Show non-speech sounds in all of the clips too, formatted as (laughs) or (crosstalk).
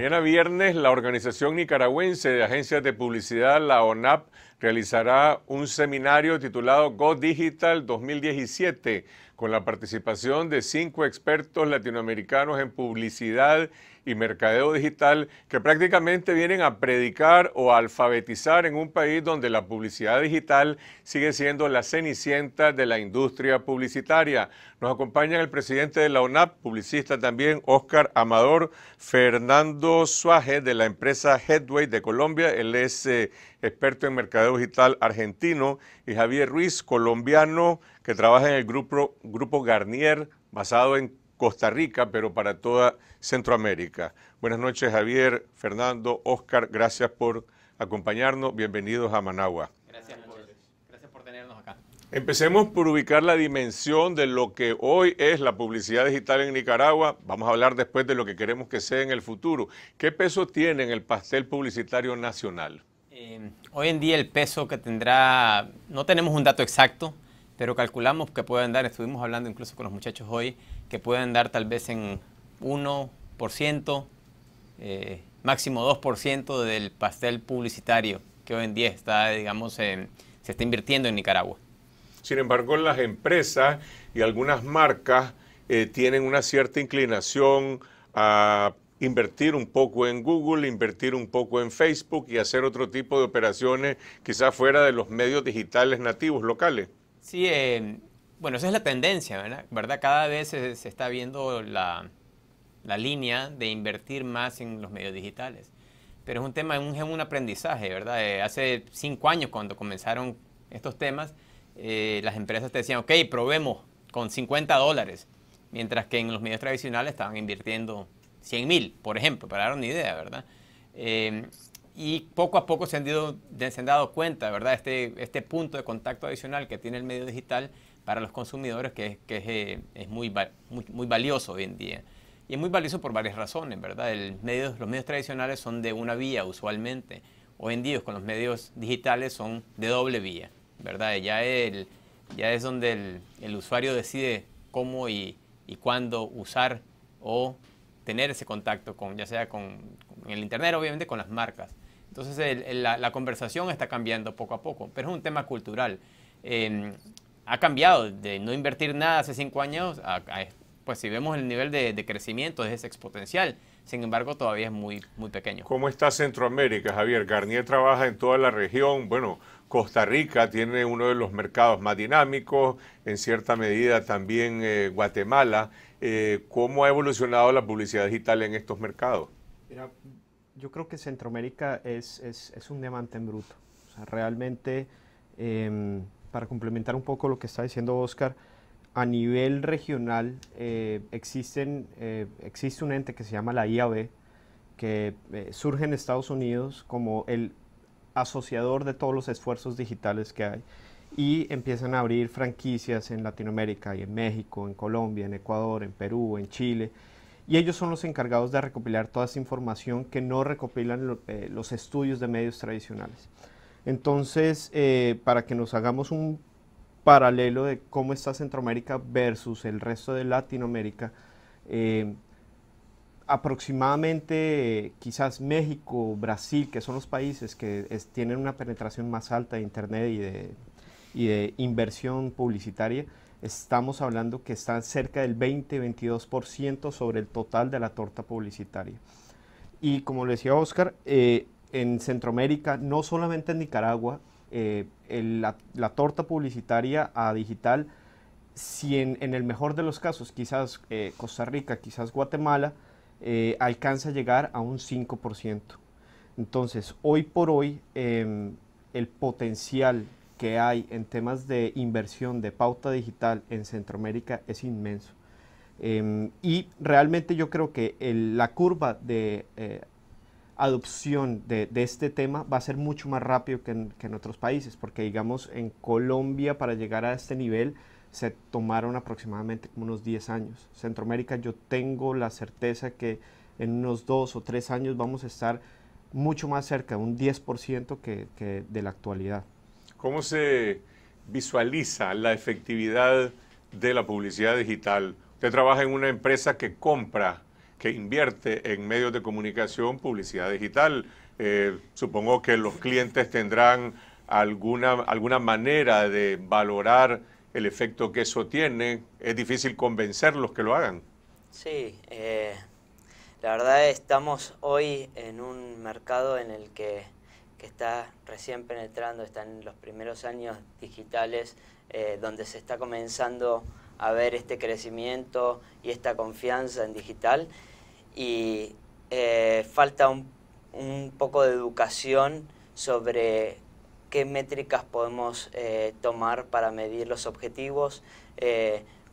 Mañana viernes, la Organización Nicaragüense de Agencias de Publicidad, la ONAP, realizará un seminario titulado Go Digital 2017 con la participación de cinco expertos latinoamericanos en publicidad y mercadeo digital que prácticamente vienen a predicar o a alfabetizar en un país donde la publicidad digital sigue siendo la cenicienta de la industria publicitaria. Nos acompañan el presidente de la ONAP, publicista también, Oscar Amador, Fernando Suárez de la empresa Headway de Colombia, él es eh, experto en mercadeo digital argentino, y Javier Ruiz, colombiano que trabaja en el grupo, grupo Garnier, basado en Costa Rica, pero para toda Centroamérica. Buenas noches, Javier, Fernando, Oscar, gracias por acompañarnos. Bienvenidos a Managua. Gracias por, tenernos acá. Empecemos por ubicar la dimensión de lo que hoy es la publicidad digital en Nicaragua. Vamos a hablar después de lo que queremos que sea en el futuro. ¿Qué peso tiene en el pastel publicitario nacional? Eh, hoy en día el peso que tendrá, no tenemos un dato exacto, pero calculamos que pueden dar, estuvimos hablando incluso con los muchachos hoy, que pueden dar tal vez en 1%, eh, máximo 2% del pastel publicitario que hoy en día está, digamos, se está invirtiendo en Nicaragua. Sin embargo, las empresas y algunas marcas eh, tienen una cierta inclinación a invertir un poco en Google, invertir un poco en Facebook y hacer otro tipo de operaciones quizás fuera de los medios digitales nativos locales. Sí, em, bueno, esa es la tendencia, ¿verdad? Cada vez se, está viendo la, línea de invertir más en los medios digitales. Pero es un tema, es un aprendizaje, ¿verdad? Eh, hace cinco años cuando comenzaron estos temas, eh, las empresas te decían, ok, probemos con 50 dólares, mientras que en los medios tradicionales estaban invirtiendo 100 mil, por ejemplo, para dar una idea, ¿verdad? Em, y poco a poco se han, dado cuenta, ¿verdad? Este, este punto de contacto adicional que tiene el medio digital para los consumidores que, es, eh, muy, muy, valioso hoy en día. Y es muy valioso por varias razones, ¿verdad? El los medios tradicionales son de una vía usualmente. Hoy en día con los medios digitales son de doble vía, ¿verdad? Ya, ya es donde el, usuario decide cómo y, cuándo usar o tener ese contacto con, ya sea con, con el Internet, obviamente, con las marcas. Entonces la, conversación está cambiando poco a poco, pero es un tema cultural. Em, ha cambiado de no invertir nada hace cinco años pues si vemos el nivel de, crecimiento es exponencial. Sin embargo, todavía es muy, muy pequeño. ¿Cómo está Centroamérica, Javier? Garnier trabaja en toda la región. Bueno, Costa Rica tiene uno de los mercados más dinámicos, en cierta medida también eh, Guatemala. Eh, ¿Cómo ha evolucionado la publicidad digital en estos mercados? yo creo que Centroamérica es, es, un diamante en bruto. O sea, realmente, em, para complementar un poco lo que está diciendo Oscar, a nivel regional eh, existen, eh, existe un ente que se llama la IAB, que eh, surge en Estados Unidos como el asociador de todos los esfuerzos digitales que hay y empiezan a abrir franquicias en Latinoamérica y en México, en Colombia, en Ecuador, en Perú, en Chile y ellos son los encargados de recopilar toda esa información que no recopilan eh, los estudios de medios tradicionales. Entonces, eh, para que nos hagamos un paralelo de cómo está Centroamérica versus el resto de Latinoamérica, eh, aproximadamente quizás México, Brasil, que son los países que tienen una penetración más alta de Internet y de inversión publicitaria, estamos hablando que están cerca del 20-22% sobre el total de la torta publicitaria. Y como le decía Oscar, eh, en Centroamérica, no solamente en Nicaragua, eh, la, torta publicitaria a digital, si en, el mejor de los casos, quizás eh, Costa Rica, quizás Guatemala, alcanza a llegar a un 5%. Entonces, hoy por hoy, em, el potencial que hay en temas de inversión de pauta digital en Centroamérica es inmenso. Em, y realmente yo creo que la curva de eh, adopción de, este tema va a ser mucho más rápido que en, otros países, porque digamos en Colombia para llegar a este nivel se tomaron aproximadamente como unos 10 años. Centroamérica yo tengo la certeza que en unos 2 o 3 años vamos a estar mucho más cerca, un 10% que de la actualidad. ¿Cómo se visualiza la efectividad de la publicidad digital? Usted trabaja en una empresa que compra, que invierte en medios de comunicación, publicidad digital. Eh, supongo que los clientes tendrán alguna, alguna manera de valorar el efecto que eso tiene. Es difícil convencerlos que lo hagan. Sí, eh, la verdad estamos hoy en un mercado en el que que está recién penetrando, está en los primeros años digitales, eh, donde se está comenzando a ver este crecimiento y esta confianza en digital. Y eh, falta un, poco de educación sobre qué métricas podemos eh, tomar para medir los objetivos,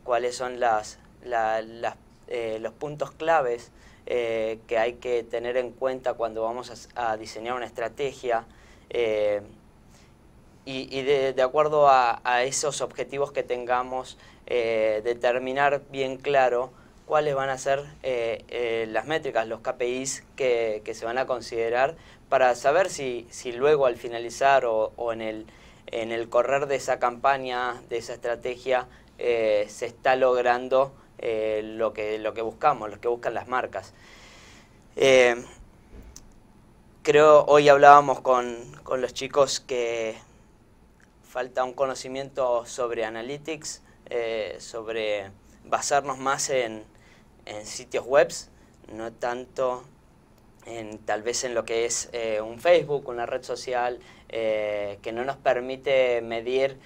cuáles son los puntos claves eh, que hay que tener en cuenta cuando vamos a, diseñar una estrategia eh, y, de, acuerdo a, esos objetivos que tengamos, eh, determinar bien claro cuáles van a ser las métricas, los KPIs que, se van a considerar para saber si, luego al finalizar o, en el correr de esa campaña, de esa estrategia, se está logrando eh, lo, que, lo que buscamos, lo que buscan las marcas. Eh, creo, hoy hablábamos con, los chicos que falta un conocimiento sobre analytics, eh, sobre basarnos más en, sitios webs, no tanto en, tal vez en lo que es un Facebook, una red social, que no nos permite medir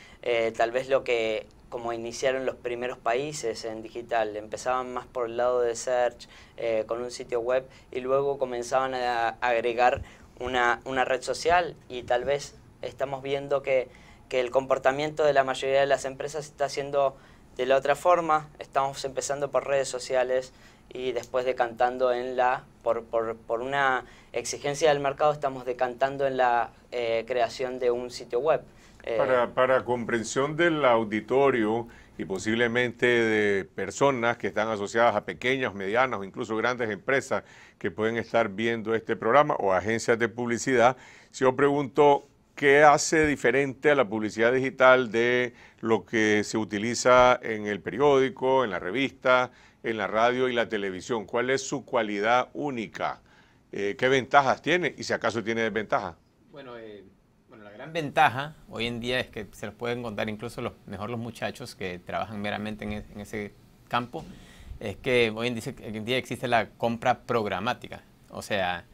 tal vez lo que como iniciaron los primeros países en digital. Empezaban más por el lado de search, eh, con un sitio web, y luego comenzaban a agregar una, red social y tal vez estamos viendo que, que, el comportamiento de la mayoría de las empresas está siendo de la otra forma. Estamos empezando por redes sociales y después decantando en la, por, por, por una exigencia del mercado, estamos decantando en la eh, creación de un sitio web. Eh, para, comprensión del auditorio y posiblemente de personas que están asociadas a pequeñas, medianas o incluso grandes empresas que pueden estar viendo este programa o agencias de publicidad, si yo pregunto qué hace diferente a la publicidad digital de lo que se utiliza en el periódico, en la revista, en la radio y la televisión, cuál es su cualidad única, eh, qué ventajas tiene y si acaso tiene desventajas. Bueno, eh la gran ventaja hoy en día es que se los pueden contar incluso los, mejor los muchachos que trabajan meramente en, e, ese campo, es que hoy en, día, en día existe la compra programática. O sea,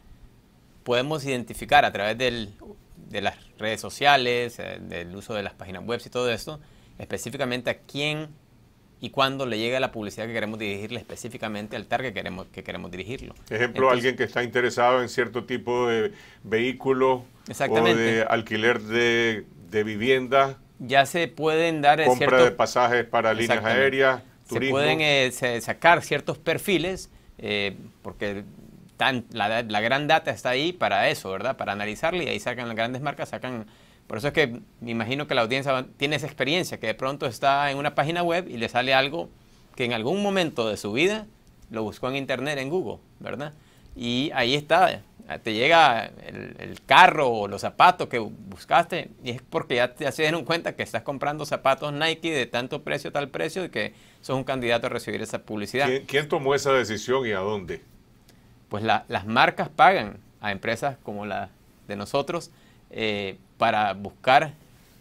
podemos identificar a través de las redes sociales, eh, del uso de las páginas web y todo esto, específicamente a quién y cuando le llega la publicidad que queremos dirigirle específicamente al target que queremos, que queremos dirigirlo. Ejemplo, alguien que está interesado en cierto tipo de vehículo o de alquiler de, vivienda. Ya se pueden dar eh, compra de pasajes para líneas aéreas, turismo. Se pueden eh, sacar ciertos perfiles eh, porque tan, la, gran data está ahí para eso, ¿verdad? Para analizarla y ahí sacan las grandes marcas, sacan por eso es que me imagino que la audiencia tiene esa experiencia, que de pronto está en una página web y le sale algo que en algún momento de su vida lo buscó en internet, en Google, ¿verdad? Y ahí está, te llega el, carro o los zapatos que buscaste y es porque ya, te, se dieron cuenta que estás comprando zapatos Nike de tanto precio, tal precio y que sos un candidato a recibir esa publicidad. ¿Quién, tomó esa decisión y a dónde? Pues las marcas pagan a empresas como la de nosotros. Eh, para buscar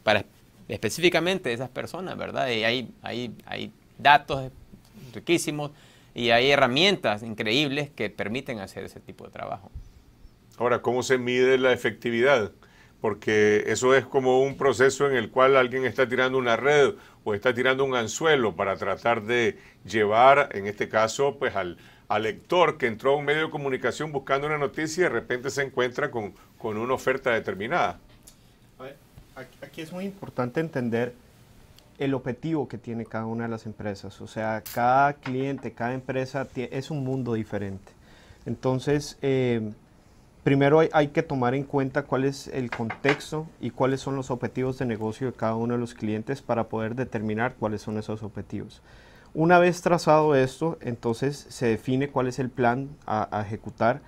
para específicamente esas personas, ¿verdad? Y hay, hay, hay datos riquísimos y hay herramientas increíbles que permiten hacer ese tipo de trabajo. Ahora, ¿cómo se mide la efectividad? Porque eso es como un proceso en el cual alguien está tirando una red o está tirando un anzuelo para tratar de llevar, en este caso, pues al, lector que entró a un medio de comunicación buscando una noticia y de repente se encuentra con una oferta determinada. Aquí es muy importante entender el objetivo que tiene cada una de las empresas. O sea, cada cliente, cada empresa es un mundo diferente. Entonces, eh, primero hay, que tomar en cuenta cuál es el contexto y cuáles son los objetivos de negocio de cada uno de los clientes para poder determinar cuáles son esos objetivos. Una vez trazado esto, entonces se define cuál es el plan a, ejecutar,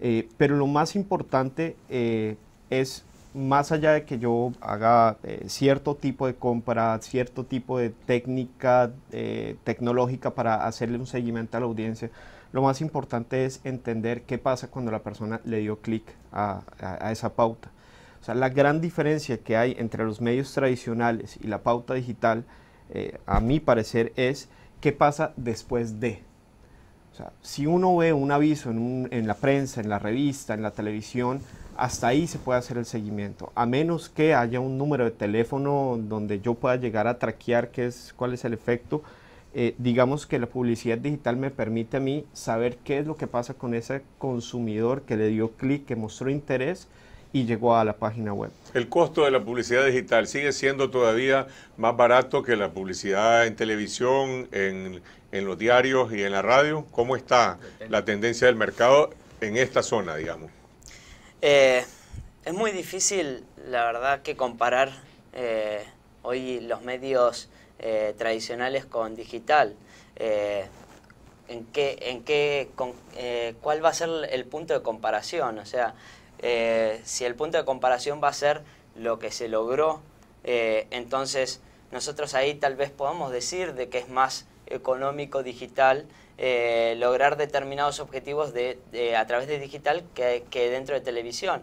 eh, pero lo más importante eh, es más allá de que yo haga eh, cierto tipo de compra, cierto tipo de técnica eh, tecnológica para hacerle un seguimiento a la audiencia, lo más importante es entender qué pasa cuando la persona le dio clic a, a, esa pauta. O sea, la gran diferencia que hay entre los medios tradicionales y la pauta digital, eh, a mi parecer, es qué pasa después de. O sea, si uno ve un aviso en, en la prensa, en la revista, en la televisión, hasta ahí se puede hacer el seguimiento, a menos que haya un número de teléfono donde yo pueda llegar a traquear qué es, cuál es el efecto. Eh, digamos que la publicidad digital me permite a mí saber qué es lo que pasa con ese consumidor que le dio clic, que mostró interés y llegó a la página web. El costo de la publicidad digital sigue siendo todavía más barato que la publicidad en televisión, en los diarios y en la radio. ¿Cómo está la tendencia del mercado en esta zona, digamos? Eh, es muy difícil, la verdad, que comparar eh, hoy los medios eh, tradicionales con digital. ¿Cuál va a ser el punto de comparación? O sea, si el punto de comparación va a ser lo que se logró, entonces nosotros ahí tal vez podamos decir de que es más económico digital eh, lograr determinados objetivos a través de digital que, dentro de televisión.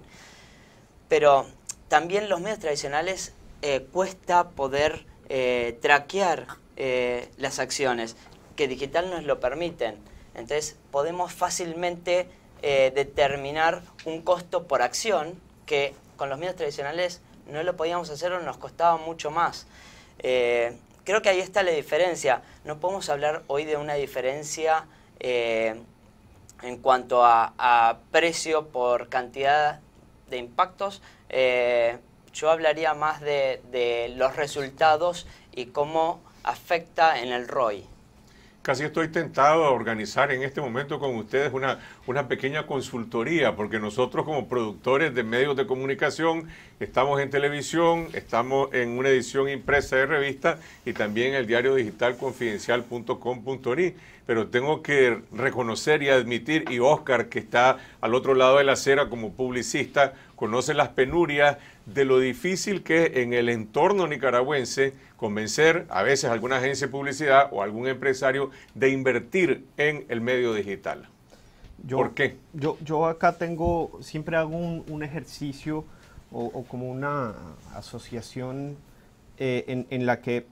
Pero también los medios tradicionales eh, cuesta poder eh, traquear las acciones, que digital nos lo permiten. Entonces podemos fácilmente determinar un costo por acción que con los medios tradicionales no lo podíamos hacer o nos costaba mucho más creo que ahí está la diferencia. No podemos hablar hoy de una diferencia eh, en cuanto a, precio por cantidad de impactos. Eh, yo hablaría más de los resultados y cómo afecta en el ROI casi estoy tentado a organizar en este momento con ustedes una, pequeña consultoría, porque nosotros como productores de medios de comunicación estamos en televisión, estamos en una edición impresa de revista y también el diario digital pero tengo que reconocer y admitir, y Oscar que está al otro lado de la acera como publicista, conoce las penurias de lo difícil que es en el entorno nicaragüense convencer a veces alguna agencia de publicidad o algún empresario de invertir en el medio digital. ¿Por qué? Yo, acá tengo, siempre hago un, ejercicio o, como una asociación eh, en, la que,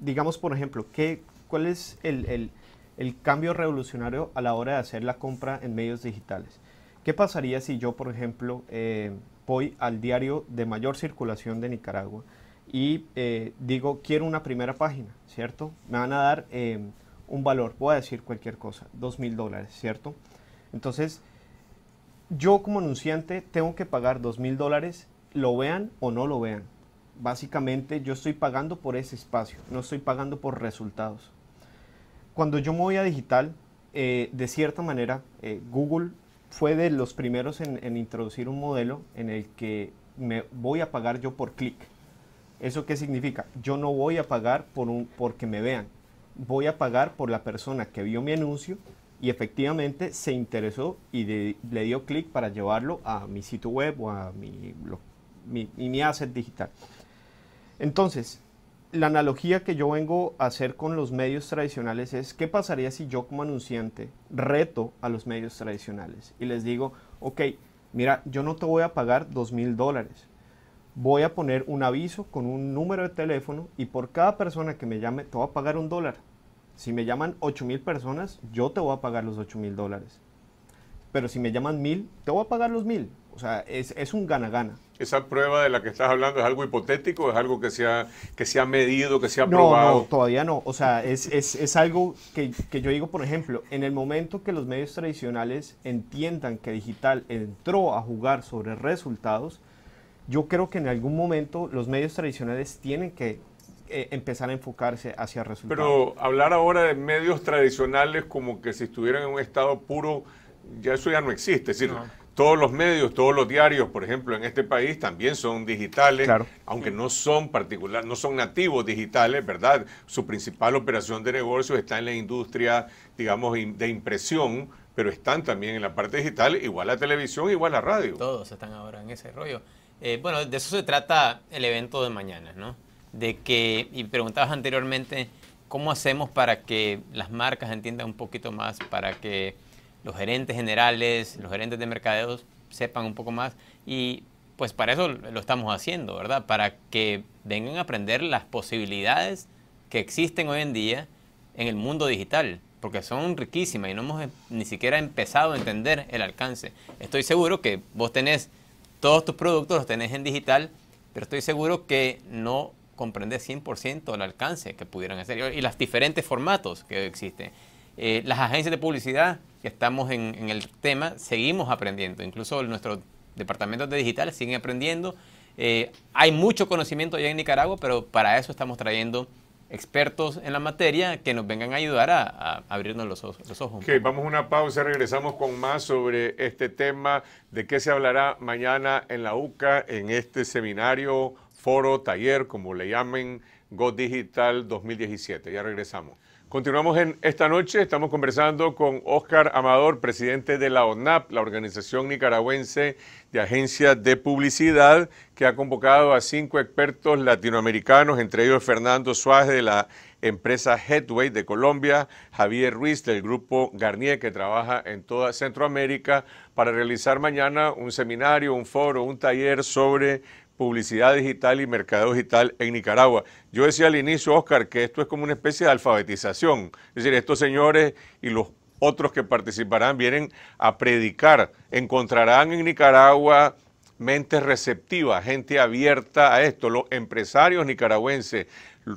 digamos, por ejemplo, ¿qué, ¿cuál es el, el cambio revolucionario a la hora de hacer la compra en medios digitales? ¿Qué pasaría si yo, por ejemplo, eh, voy al diario de mayor circulación de Nicaragua y eh, digo, quiero una primera página, ¿cierto? Me van a dar eh, un valor, voy a decir cualquier cosa, dos mil dólares, ¿cierto? Entonces, yo como anunciante tengo que pagar dos mil dólares, lo vean o no lo vean. Básicamente yo estoy pagando por ese espacio, no estoy pagando por resultados. Cuando yo me voy a digital, de cierta manera, Google fue de los primeros en, introducir un modelo en el que me voy a pagar yo por clic. ¿Eso qué significa? Yo no voy a pagar por un, porque me vean. Voy a pagar por la persona que vio mi anuncio y efectivamente se interesó y le dio clic para llevarlo a mi sitio web o a mi, blog, mi, mi asset digital. Entonces, la analogía que yo vengo a hacer con los medios tradicionales es qué pasaría si yo como anunciante reto a los medios tradicionales y les digo, ok, mira, yo no te voy a pagar dos mil dólares. Voy a poner un aviso con un número de teléfono y por cada persona que me llame te voy a pagar un dólar. Si me llaman ocho mil personas, yo te voy a pagar los ocho mil dólares. Pero si me llaman mil, te voy a pagar los mil. O sea, es, es un gana-gana. ¿Esa prueba de la que estás hablando es algo hipotético? ¿Es algo que se ha, que medido, que se ha probado? No, todavía no. O sea, es, algo que, yo digo, por ejemplo, en el momento que los medios tradicionales entiendan que digital entró a jugar sobre resultados, yo creo que en algún momento los medios tradicionales tienen que eh, empezar a enfocarse hacia resultados. Pero hablar ahora de medios tradicionales como que si estuvieran en un estado puro, ya eso ya no existe. Es todos los medios, todos los diarios, por ejemplo, en este país también son digitales, aunque no son particular, no son nativos digitales, ¿verdad? Su principal operación de negocio está en la industria, digamos, de impresión, pero están también en la parte digital, igual la televisión, igual la radio. Todos están ahora en ese rollo. Eh, bueno, de eso se trata el evento de mañana, ¿no? De que, y preguntabas anteriormente, ¿cómo hacemos para que las marcas entiendan un poquito más, para que los gerentes generales, los gerentes de mercadeos sepan un poco más y pues para eso lo estamos haciendo, ¿verdad? Para que vengan a aprender las posibilidades que existen hoy en día en el mundo digital, porque son riquísimas y no hemos ni siquiera empezado a entender el alcance. Estoy seguro que vos tenés todos tus productos, los tenés en digital, pero estoy seguro que no comprendés 100% el alcance que pudieran hacer y los diferentes formatos que existen. Eh, las agencias de publicidad, que estamos en, el tema, seguimos aprendiendo. Incluso nuestros departamentos de digital siguen aprendiendo. Eh, hay mucho conocimiento allá en Nicaragua, pero para eso estamos trayendo expertos en la materia que nos vengan a ayudar a, abrirnos los, ojos. Los ojos. vamos a una pausa, regresamos con más sobre este tema, de qué se hablará mañana en la UCA, en este seminario, foro, taller, como le llamen, Go Digital 2017. Ya regresamos. Continuamos en esta noche, estamos conversando con Óscar Amador, presidente de la ONAP, la Organización Nicaragüense de Agencias de Publicidad, que ha convocado a cinco expertos latinoamericanos, entre ellos Fernando Suárez de la empresa Headway de Colombia, Javier Ruiz del grupo Garnier, que trabaja en toda Centroamérica, para realizar mañana un seminario, un foro, un taller sobre publicidad digital y mercado digital en Nicaragua. Yo decía al inicio, Oscar, que esto es como una especie de alfabetización. Es decir, estos señores y los otros que participarán vienen a predicar. Encontrarán en Nicaragua mentes receptivas, gente abierta a esto, los empresarios nicaragüenses,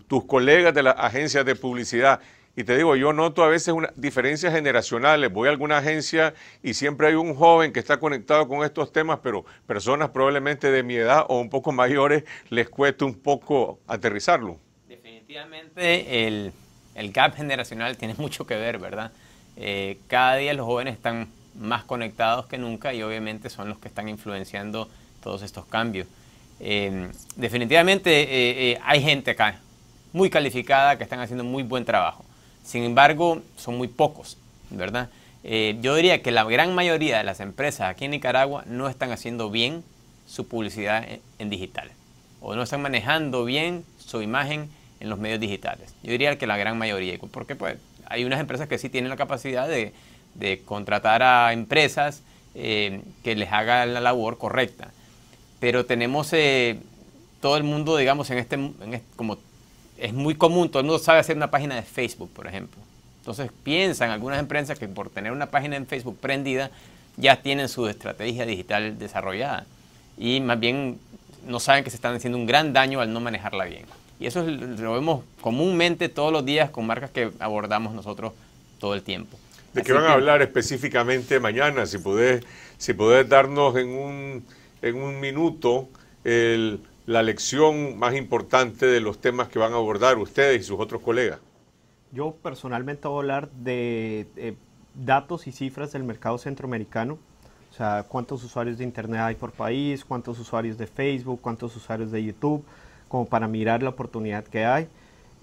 tus colegas de las agencias de publicidad y te digo, yo noto a veces una, diferencias generacionales. Voy a alguna agencia y siempre hay un joven que está conectado con estos temas, pero personas probablemente de mi edad o un poco (laughs) mayores les cuesta un poco aterrizarlo. Definitivamente el, el gap generacional tiene (laughs) mucho que ver, ¿verdad? Eh, cada día los jóvenes están más conectados que nunca y obviamente son los que están influenciando todos estos cambios. Em, definitivamente eh, eh, hay gente acá muy calificada que están haciendo muy buen trabajo sin embargo, son muy pocos, ¿verdad? Eh, yo diría que la gran mayoría de las empresas aquí en Nicaragua no están haciendo bien su publicidad en, digital o no están manejando bien su imagen en los medios digitales. Yo diría que la gran mayoría, porque pues hay unas empresas que sí tienen la capacidad de, contratar a empresas eh, que les hagan la labor correcta. Pero tenemos eh, todo el mundo, digamos, en este, en este, como es muy común, todo el mundo sabe hacer una página de Facebook, por ejemplo. Entonces piensan algunas empresas que por tener una página en Facebook prendida ya tienen su estrategia digital desarrollada y más bien no saben que se están haciendo un gran daño al no manejarla bien. Y eso lo vemos comúnmente todos los días con marcas que abordamos nosotros todo el tiempo. ¿De qué van a hablar específicamente mañana? Si podés, si darnos en un, en un minuto el la lección más importante de los temas que van a abordar ustedes y sus otros colegas? Yo personalmente voy a hablar de eh, datos y cifras del mercado centroamericano. O sea, cuántos usuarios de Internet hay por país, cuántos usuarios de Facebook, cuántos usuarios de YouTube, como para mirar la oportunidad que hay.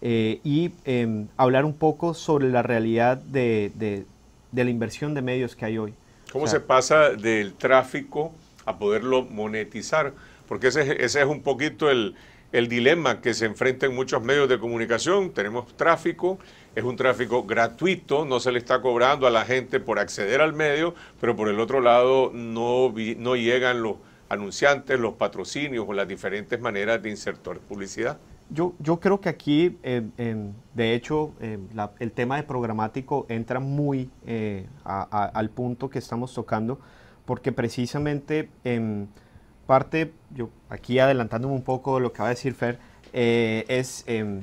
Eh, y em, hablar un poco sobre la realidad de, la inversión de medios que hay hoy. ¿Cómo se pasa del tráfico a poderlo monetizar? porque ese, ese es un poquito el, dilema que se enfrenta en muchos medios de comunicación. Tenemos tráfico, es un tráfico gratuito, no se le está cobrando a la gente por acceder al medio, pero por el otro lado no, no llegan los anunciantes, los patrocinios o las diferentes maneras de insertar publicidad. Yo, yo creo que aquí, de hecho, eh, el tema de programático entra muy eh, al punto que estamos tocando, porque precisamente parte, yo aquí adelantándome un poco lo que va a decir Fer, eh, es em,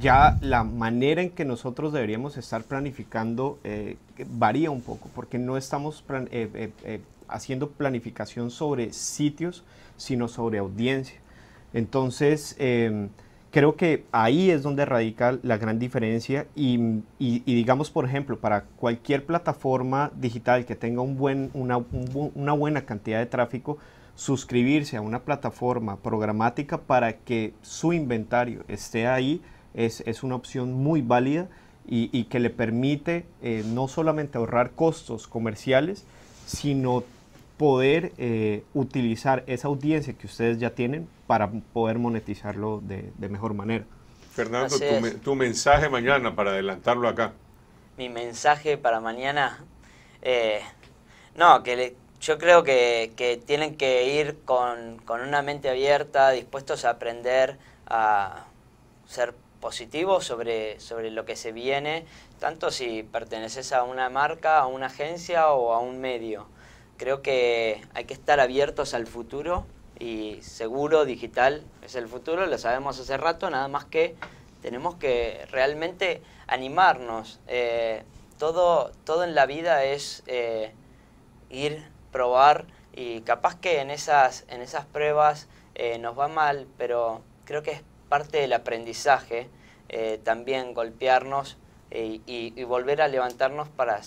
ya la manera en que nosotros deberíamos estar planificando eh, varía un poco, porque no estamos eh, haciendo planificación sobre sitios, sino sobre audiencia. Entonces, em, creo que ahí es donde radica la gran diferencia y, digamos por ejemplo para cualquier plataforma digital que tenga un buen, una buena cantidad de tráfico suscribirse a una plataforma programática para que su inventario esté ahí es, una opción muy válida y, que le permite eh, no solamente ahorrar costos comerciales, sino poder eh, utilizar esa audiencia que ustedes ya tienen para poder monetizarlo de, mejor manera. Fernando, tu, mensaje mañana para adelantarlo acá. Mi mensaje para mañana, eh, no, que, le, yo creo que, tienen que ir con, una mente abierta, dispuestos a aprender a ser positivos sobre, sobre lo que se viene, tanto si perteneces a una marca, a una agencia o a un medio. Creo que hay que estar abiertos al futuro y seguro digital es el futuro, lo sabemos hace rato, nada más que tenemos que realmente animarnos. Eh, todo, todo en la vida es eh, ir probar y capaz que en esas, en esas pruebas eh, nos va mal, pero creo que es parte del aprendizaje eh, también golpearnos eh, y, volver a levantarnos para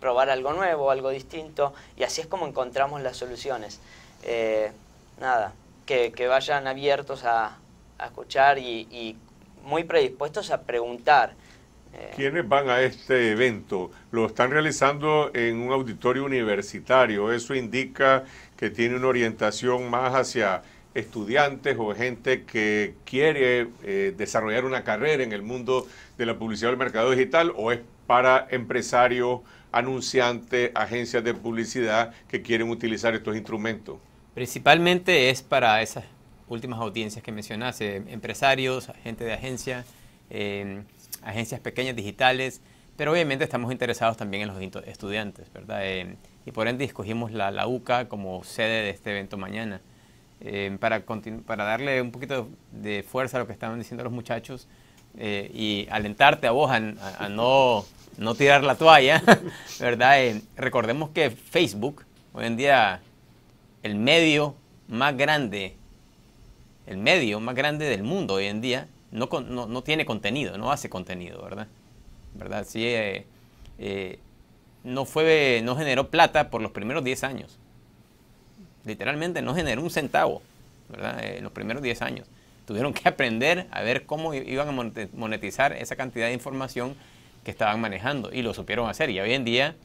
probar algo nuevo, algo distinto, y así es como encontramos las soluciones. nada, que, vayan abiertos a, escuchar y, y, muy predispuestos a preguntar, ¿Quiénes van a este evento? Lo están realizando en un auditorio universitario. Eso indica que tiene una orientación más hacia estudiantes o gente que quiere eh, desarrollar una carrera en el mundo de la publicidad del mercado digital o es para empresarios, anunciantes, agencias de publicidad que quieren utilizar estos instrumentos? Principalmente es para esas últimas audiencias que mencionaste, empresarios, gente de agencia. Eh, agencias pequeñas digitales, pero obviamente estamos interesados también en los estudiantes, ¿verdad? Eh, y por ende escogimos la, la, UCA como sede de este evento mañana. Eh, para, para darle un poquito de fuerza a lo que estaban diciendo los muchachos eh, y alentarte a vos a, a no, no, tirar la toalla, (laughs) ¿verdad? recordemos que Facebook, hoy en día, el medio más grande, el medio más grande del mundo hoy en día, no, no, no tiene contenido, no hace contenido, ¿verdad? ¿Verdad? Sí, eh, eh, no, fue, no generó plata por los primeros 10 años. Literalmente no generó un centavo, ¿verdad? En eh, los primeros 10 años. Tuvieron que aprender a ver cómo iban a monetizar esa cantidad de información que estaban manejando y lo supieron hacer y hoy en día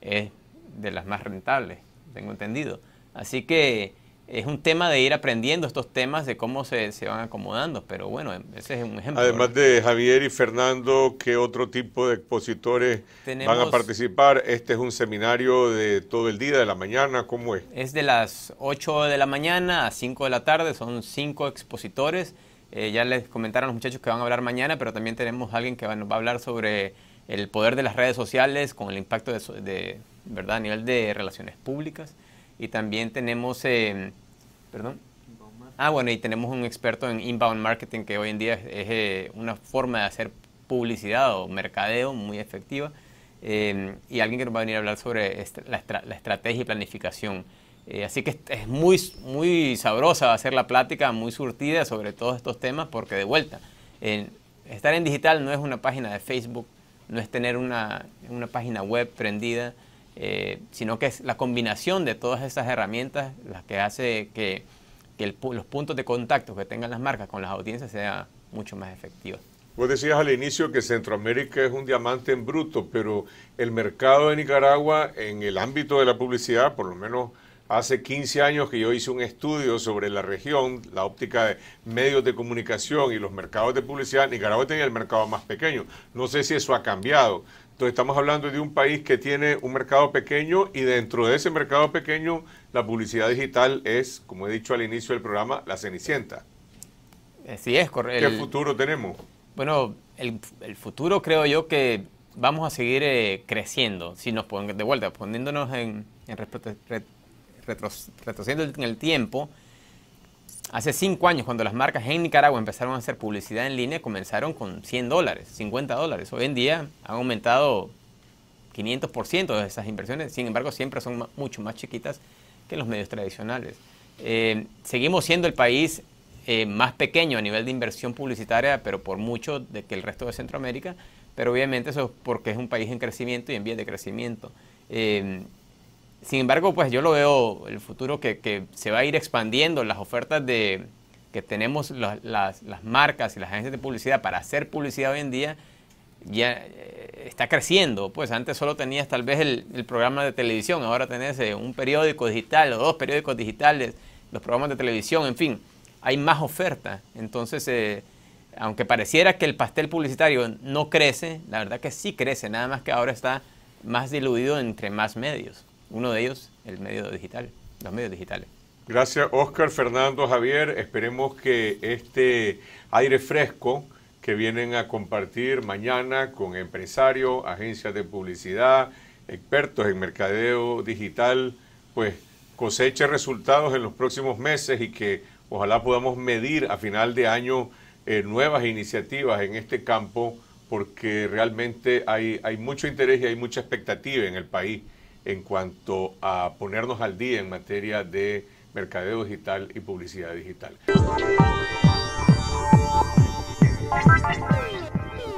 es de las más rentables, tengo entendido. Así que es un tema de ir aprendiendo estos temas de cómo se, van acomodando, pero bueno, ese es un ejemplo. Además de Javier y Fernando, ¿qué otro tipo de expositores van a participar? Este es un seminario de todo el día, de la mañana, ¿cómo es? Es de las 8 de la mañana a 5 de la tarde, son 5 expositores. Eh, ya les comentaron los muchachos que van a hablar mañana, pero también tenemos a alguien que va, nos va a hablar sobre el poder de las redes sociales con el impacto de, de ¿verdad? a nivel de relaciones públicas y también tenemos, eh, ah, bueno, y tenemos un experto en inbound marketing que hoy en día es, eh, una forma de hacer publicidad o mercadeo muy efectiva. Eh, y alguien que nos va a venir a hablar sobre este, la, estrategia y planificación. así que es muy, muy sabrosa hacer la plática, muy surtida sobre todos estos temas, porque de vuelta, estar en digital no es una página de Facebook, no es tener una, una página web prendida, eh, sino que es la combinación de todas esas herramientas las que hace que, los puntos de contacto que tengan las marcas con las audiencias sea mucho más efectivos. Vos decías al inicio que Centroamérica es un diamante en bruto, pero el mercado de Nicaragua en el ámbito de la publicidad, por lo menos hace 15 años que yo hice un estudio sobre la región, la óptica de medios de comunicación y los mercados de publicidad, Nicaragua tenía el mercado más pequeño. No sé si eso ha cambiado. Entonces estamos hablando de un país que tiene un mercado pequeño y dentro de ese mercado pequeño la publicidad digital es, como he dicho al inicio del programa, la cenicienta. Eh, sí es correcto. ¿Qué futuro tenemos? Bueno, el, futuro creo yo que vamos a seguir eh, creciendo, si nos ponen de vuelta, poniéndonos en, en en el tiempo Hace cinco años, cuando las marcas en Nicaragua empezaron a hacer publicidad en línea, comenzaron con 100 dólares, 50 dólares. Hoy en día han aumentado 500% de esas inversiones, sin embargo, siempre son mucho más chiquitas que los medios tradicionales. Eh, seguimos siendo el país eh, más pequeño a nivel de inversión publicitaria, pero por mucho de que el resto de Centroamérica, pero obviamente eso es porque es un país en crecimiento y en vías de crecimiento. Eh, sin embargo, pues yo lo veo el futuro que, se va a ir expandiendo las ofertas de, que tenemos las, marcas y las agencias de publicidad para hacer publicidad hoy en día ya eh, está creciendo. Pues antes solo tenías tal vez el, programa de televisión, ahora tenés eh, un periódico digital o dos periódicos digitales, los programas de televisión, en fin, hay más oferta. Entonces, eh, aunque pareciera que el pastel publicitario no crece, la verdad que sí crece, nada más que ahora está más diluido entre más medios uno de ellos el medio digital, los medios digitales. Gracias Oscar, Fernando, Javier. Esperemos que este aire fresco que vienen a compartir mañana con empresarios, agencias de publicidad, expertos en mercadeo digital, pues coseche resultados en los próximos meses y que ojalá podamos medir a final de año eh, nuevas iniciativas en este campo porque realmente hay, hay mucho interés y hay mucha expectativa en el país en cuanto a ponernos al día en materia de mercadeo digital y publicidad digital.